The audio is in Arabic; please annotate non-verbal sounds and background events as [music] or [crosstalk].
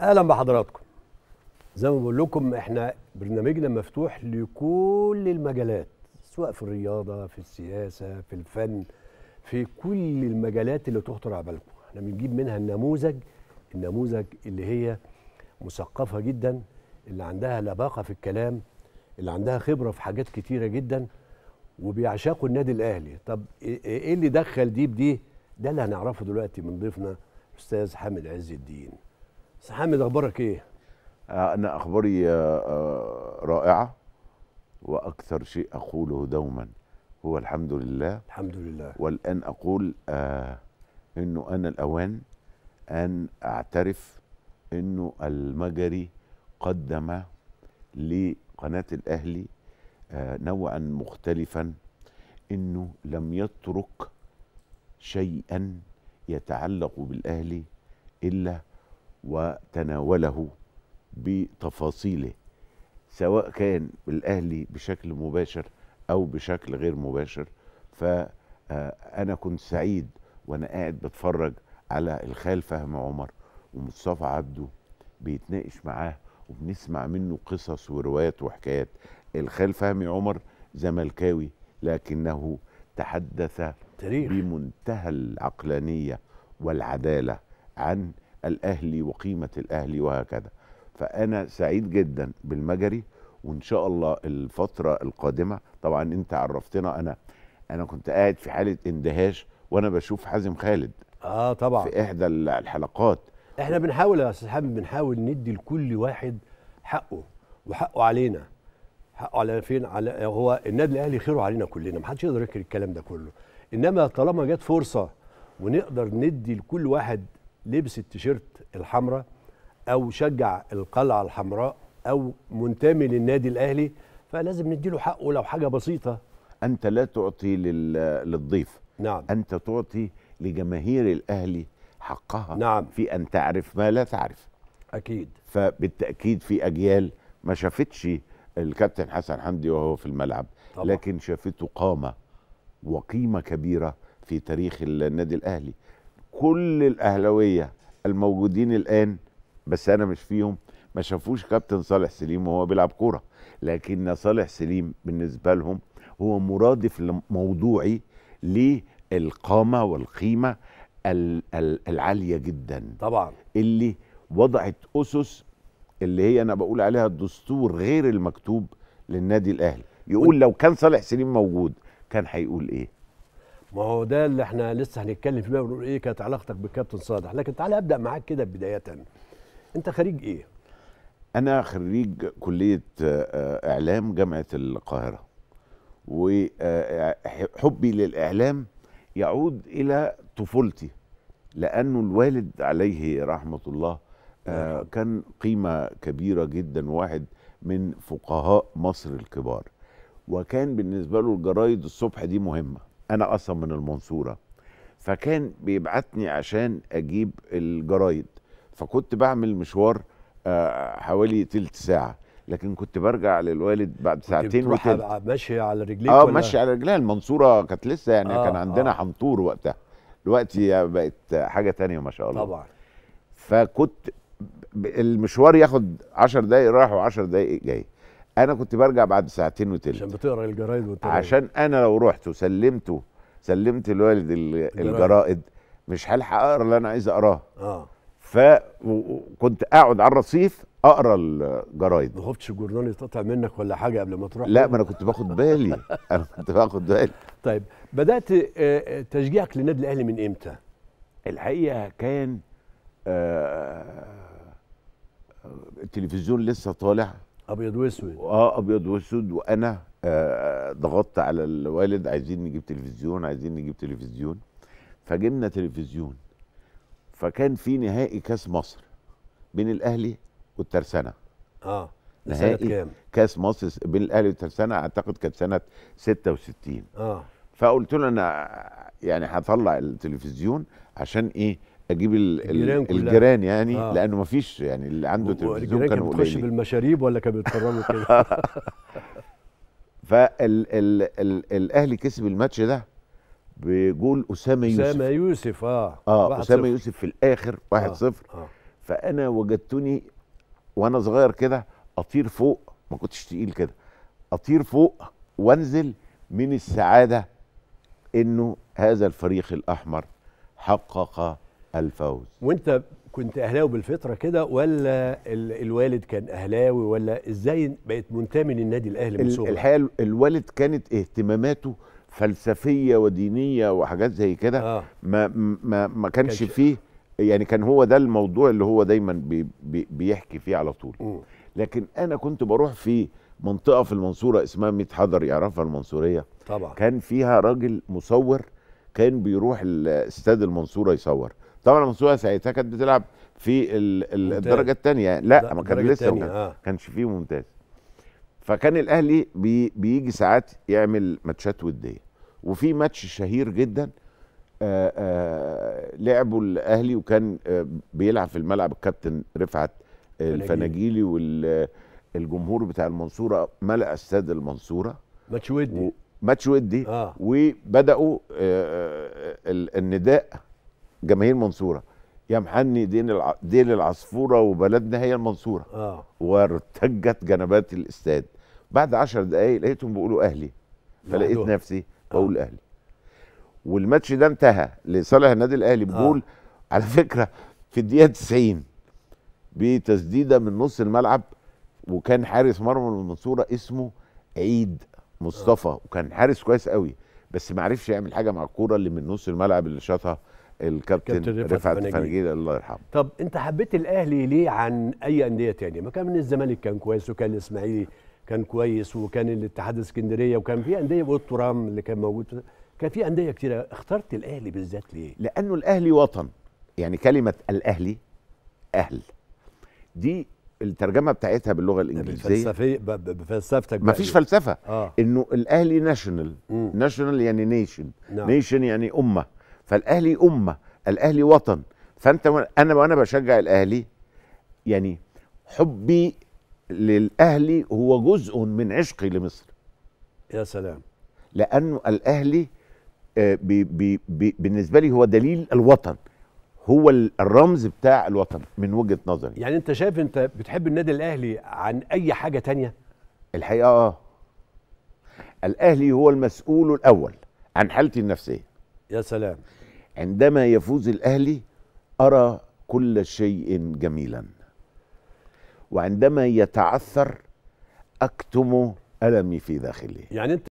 اهلا بحضراتكم زي ما بقول لكم احنا برنامجنا مفتوح لكل المجالات سواء في الرياضه في السياسه في الفن في كل المجالات اللي تخطر على بالكم احنا بنجيب منها النموذج النموذج اللي هي مثقفه جدا اللي عندها لباقه في الكلام اللي عندها خبره في حاجات كتيره جدا وبيعشقوا النادي الاهلي طب ايه, إيه اللي دخل دي بدي ده اللي هنعرفه دلوقتي من ضيفنا استاذ حامد عز الدين استاذ حامد اخبارك ايه آه، انا اخباري آه، آه، رائعه واكثر شيء اقوله دوما هو الحمد لله الحمد لله والان اقول انه انا الاوان ان اعترف انه المجري قدم لقناه الاهلي نوعا مختلفا انه لم يترك شيئا يتعلق بالاهلي الا وتناوله بتفاصيله سواء كان الاهلي بشكل مباشر او بشكل غير مباشر فانا كنت سعيد وانا قاعد بتفرج على الخال فهم عمر ومصطفى عبده بيتناقش معاه وبنسمع منه قصص وروايات وحكايات الخال فهمي عمر زملكاوي لكنه تحدث تاريخ بمنتهى العقلانيه والعدالة عن الأهلي وقيمة الأهلي وهكذا فأنا سعيد جدا بالمجري وإن شاء الله الفترة القادمة طبعا أنت عرفتنا أنا أنا كنت قاعد في حالة اندهاش وأنا بشوف حازم خالد آه طبعا في إحدى الحلقات احنا بنحاول يا استاذ حامد بنحاول ندي لكل واحد حقه وحقه علينا حقه على فين على هو النادي الاهلي خيره علينا كلنا ما حدش يقدر ينكر الكلام ده كله انما طالما جت فرصه ونقدر ندي لكل واحد لبس التيشيرت الحمراء او شجع القلعه الحمراء او منتمي للنادي الاهلي فلازم نديله حقه لو حاجه بسيطه انت لا تعطي للضيف نعم انت تعطي لجماهير الاهلي حقها نعم في ان تعرف ما لا تعرف اكيد فبالتاكيد في اجيال ما شافتش الكابتن حسن حمدي وهو في الملعب طبعا. لكن شافته قامه وقيمه كبيره في تاريخ النادي الاهلي كل الاهلاويه الموجودين الان بس انا مش فيهم ما شافوش كابتن صالح سليم وهو بيلعب كوره لكن صالح سليم بالنسبه لهم هو مرادف موضوعي للقامه والقيمه العاليه جدا طبعا اللي وضعت اسس اللي هي انا بقول عليها الدستور غير المكتوب للنادي الاهلي يقول لو كان صالح سليم موجود كان هيقول ايه ما هو ده اللي احنا لسه هنتكلم فيه ونقول ايه كانت علاقتك بالكابتن صالح لكن تعالى ابدا معاك كده بدايه انت خريج ايه انا خريج كليه آه، اعلام جامعه القاهره وحبي آه، للاعلام يعود الى طفولتي لانه الوالد عليه رحمه الله آه، كان قيمه كبيره جدا واحد من فقهاء مصر الكبار وكان بالنسبه له الجرايد الصبح دي مهمه انا اصلا من المنصوره فكان بيبعتني عشان اجيب الجرايد فكنت بعمل مشوار آه، حوالي تلت ساعه لكن كنت برجع للوالد بعد ساعتين كنت بتروح ماشي على رجليك اه ماشي على رجليها المنصوره كانت لسه يعني آه كان آه. عندنا آه. حنطور وقتها دلوقتي بقت حاجه تانية ما شاء الله طبعا فكنت المشوار ياخد 10 دقايق رايح و10 دقايق جاي انا كنت برجع بعد ساعتين وتلت عشان بتقرا الجرايد والتراجع عشان انا لو رحت وسلمته سلمت الوالد الجرائد مش هلحق اقرا اللي انا عايز اقراه اه فكنت اقعد على الرصيف اقرا الجرايد ما خفتش الجورنال يتقطع منك ولا حاجه قبل ما تروح لا ما انا كنت باخد بالي [laughs] انا كنت باخد بالي طيب بدات آه، آه، تشجيعك للنادي الاهلي من امتى الحقيقه كان آه، التلفزيون لسه طالع ابيض واسود اه ابيض واسود وانا آه ضغطت على الوالد عايزين نجيب تلفزيون عايزين نجيب تلفزيون فجبنا تلفزيون فكان في نهائي كاس مصر بين الاهلي والترسانه اه نهائي كام؟ كاس مصر بين الاهلي والترسانه اعتقد كانت سنه 66 اه فقلت له انا يعني هطلع التلفزيون عشان ايه اجيب الجيران, الجيران يعني آه. لانه ما فيش يعني اللي عنده تلفزيون كانوا قليلين بتخش بالمشاريب ولا كانوا بيتفرجوا كده [laughs] [laughs] فالاهلي كسب الماتش ده بجول اسامه يوسف اسامه يوسف اه اه اسامه يوسف في الاخر 1-0 آه. آه. فانا وجدتني وانا صغير كده اطير فوق ما كنتش تقيل كده اطير فوق وانزل من السعاده انه هذا الفريق الاحمر حقق الفوز وانت كنت اهلاوي بالفطره كده ولا الوالد كان اهلاوي ولا ازاي بقيت منتمي للنادي الاهلي من صغرك الحقيقه الوالد كانت اهتماماته فلسفيه ودينيه وحاجات زي كده آه. ما ما ما كانش, كانش فيه يعني كان هو ده الموضوع اللي هو دايما بي بي بيحكي فيه على طول م. لكن انا كنت بروح في منطقه في المنصوره اسمها ميت حضر يعرفها المنصوريه طبعا كان فيها راجل مصور كان بيروح استاد المنصوره يصور طبعا منصوره ساعتها كانت بتلعب في الدرجه الثانيه لا ما كان لسه ما آه. كانش فيه ممتاز فكان الاهلي بي بيجي ساعات يعمل ماتشات وديه وفي ماتش شهير جدا آآ آه، آآ آه، لعبوا الاهلي وكان آه، بيلعب في الملعب الكابتن رفعت الفناجيلي والجمهور بتاع المنصوره ملأ استاد المنصوره ماتش ودي ماتش ودي آه. وبداوا النداء جماهير منصوره يا محني دين ديل العصفوره وبلدنا هي المنصوره اه وارتجت جنبات الاستاد بعد عشر دقايق لقيتهم بيقولوا اهلي فلقيت محدوم. نفسي بقول آه. اهلي والماتش ده انتهى لصالح النادي الاهلي بقول آه. على فكره في الدقيقه 90 بتسديده من نص الملعب وكان حارس مرمى المنصوره اسمه عيد مصطفى آه. وكان حارس كويس قوي بس ما عرفش يعمل حاجه مع الكوره اللي من نص الملعب اللي شاطها الكابتن رفعت فنجيل الله يرحمه طب انت حبيت الاهلي ليه عن اي انديه تانية ما كان من الزمالك كان كويس وكان الاسماعيلي كان كويس وكان الاتحاد اسكندريه وكان في انديه والترام اللي كان موجود كان في انديه كتير اخترت الاهلي بالذات ليه لانه الاهلي وطن يعني كلمه الاهلي اهل دي الترجمه بتاعتها باللغه الانجليزيه فلسفي بفلسفتك مفيش فلسفه آه. انه الاهلي ناشونال ناشونال يعني نيشن نعم. نيشن يعني امه فالاهلي امه الاهلي وطن فانت انا وانا بشجع الاهلي يعني حبي للاهلي هو جزء من عشقي لمصر يا سلام لانه الاهلي آه، بي بي بي بالنسبه لي هو دليل الوطن هو الرمز بتاع الوطن من وجهه نظري يعني انت شايف انت بتحب النادي الاهلي عن اي حاجه تانية الحقيقه اه الاهلي هو المسؤول الاول عن حالتي النفسيه يا سلام عندما يفوز الأهلي أرى كل شيء جميلا وعندما يتعثر أكتم ألمي في داخلي يعني أنت